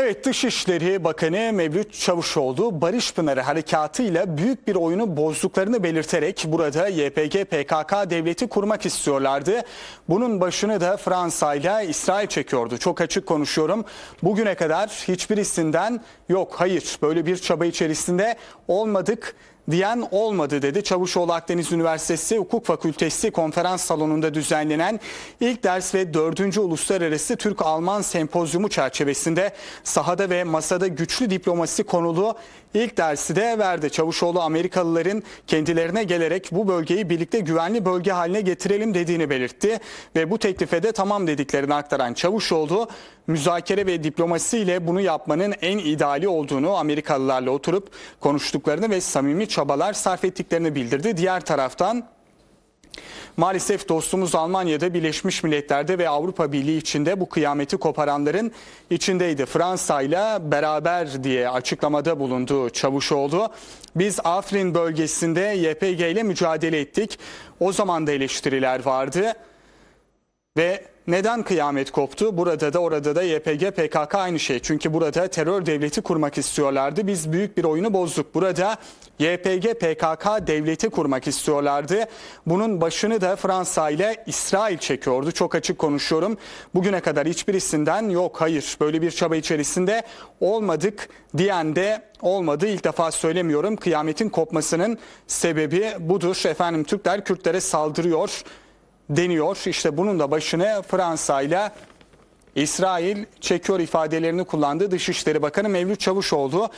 Evet Dışişleri Bakanı Mevlüt Çavuşoğlu Barış Pınarı harekatıyla büyük bir oyunu bozduklarını belirterek burada YPG PKK devleti kurmak istiyorlardı. Bunun başını da Fransa ile İsrail çekiyordu. Çok açık konuşuyorum. Bugüne kadar hiçbirisinden yok hayır böyle bir çaba içerisinde olmadık diyen olmadı dedi. Çavuşoğlu Akdeniz Üniversitesi Hukuk Fakültesi konferans salonunda düzenlenen ilk ders ve dördüncü Uluslararası Türk-Alman Sempozyumu çerçevesinde sahada ve masada güçlü diplomasi konulu ilk dersi de verdi. Çavuşoğlu Amerikalıların kendilerine gelerek bu bölgeyi birlikte güvenli bölge haline getirelim dediğini belirtti ve bu teklife de tamam dediklerini aktaran Çavuşoğlu müzakere ve diplomasiyle bunu yapmanın en ideali olduğunu Amerikalılarla oturup konuştuklarını ve samimi çabalar sarf ettiklerini bildirdi. Diğer taraftan Maalesef dostumuz Almanya'da Birleşmiş Milletler'de ve Avrupa Birliği içinde bu kıyameti koparanların içindeydi. Fransa ile beraber diye açıklamada bulunduğu çavuş oldu. Biz Afrin bölgesinde YPG ile mücadele ettik. O zaman da eleştiriler vardı ve neden kıyamet koptu? Burada da orada da YPG PKK aynı şey. Çünkü burada terör devleti kurmak istiyorlardı. Biz büyük bir oyunu bozduk. Burada YPG PKK devleti kurmak istiyorlardı. Bunun başını da Fransa ile İsrail çekiyordu. Çok açık konuşuyorum. Bugüne kadar hiçbirisinden yok hayır böyle bir çaba içerisinde olmadık diyen de olmadı. İlk defa söylemiyorum. Kıyametin kopmasının sebebi budur. Efendim Türkler Kürtlere saldırıyor deniyor. İşte bunun da başına Fransa ile İsrail çekiyor ifadelerini kullandığı Dışişleri Bakanı Mevlüt Çavuşoğlu